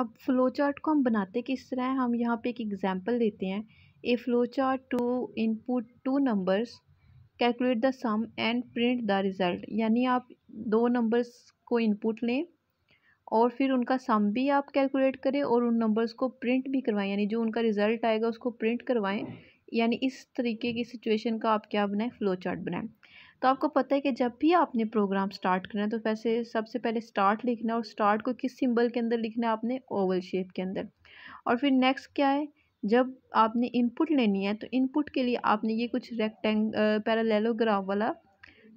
अब flow chart को हम बनाते किस तरह हैं हम यहाँ पे एक एग्जांपल देते हैं a flow chart to input two numbers calculate the sum and print the result यानी आप दो नंबर्स को इनपुट लें और फिर उनका सम भी आप कैलकुलेट करें और उन नंबर्स को प्रिंट भी करवाएं यानी जो उनका रिज़ल्ट आएगा उसको प्रिंट करवाएं यानी इस तरीके की सिचुएशन का आप क्या बनाएं फ़्लो चार्ट बनाएं तो आपको पता है कि जब भी आपने प्रोग्राम स्टार्ट करना है तो वैसे सबसे पहले स्टार्ट लिखना है और स्टार्ट को किस सिंबल के अंदर लिखना है आपने ओवल शेप के अंदर और फिर नेक्स्ट क्या है जब आपने इनपुट लेनी है तो इनपुट के लिए आपने ये कुछ रेक्टेंग पैरालेलोग्राफ वाला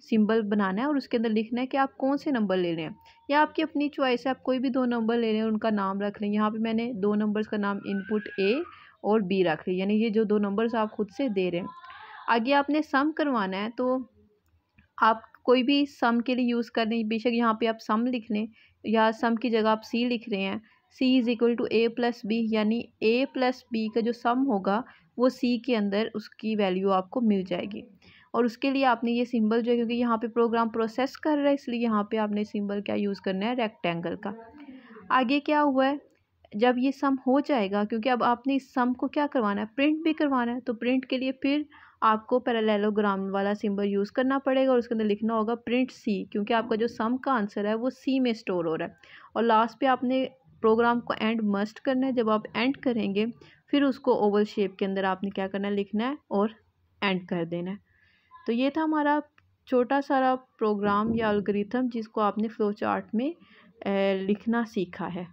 सिंबल बनाना है और उसके अंदर लिखना है कि आप कौन से नंबर ले रहे हैं या आपकी अपनी चॉइस है आप कोई भी दो नंबर ले रहे हैं उनका नाम रख लें यहाँ पे मैंने दो नंबर्स का नाम इनपुट ए और बी रख लिया यानी ये जो दो नंबर्स आप खुद से दे रहे हैं आगे आपने सम करवाना है तो आप कोई भी सम के लिए यूज़ कर रहे हैं बेशक यहाँ पर आप सम लिख लें या सम की जगह आप सी लिख रहे हैं C is equal to A plus B यानी ए प्लस बी का जो सम होगा वो सी के अंदर उसकी वैल्यू आपको मिल जाएगी और उसके लिए आपने ये सिंबल जो है क्योंकि यहाँ पे प्रोग्राम प्रोसेस कर रहा है इसलिए यहाँ पे आपने सिंबल क्या यूज़ करना है रेक्टेंगल का आगे क्या हुआ है जब ये सम हो जाएगा क्योंकि अब आपने इस सम को क्या करवाना है प्रिंट भी करवाना है तो प्रिंट के लिए फिर आपको पैरालेलोग्राम वाला सिंबल यूज़ करना पड़ेगा और उसके अंदर लिखना होगा प्रिंट सी क्योंकि आपका जो सम का आंसर है वो सी में स्टोर हो रहा है और लास्ट पे आपने प्रोग्राम को एंड मस्ट करना है जब आप एंड करेंगे फिर उसको ओवल शेप के अंदर आपने क्या करना है लिखना है और एंड कर देना है तो ये था हमारा छोटा सारा प्रोग्राम या अलग्रिथम जिसको आपने फ्लो चार्ट में लिखना सीखा है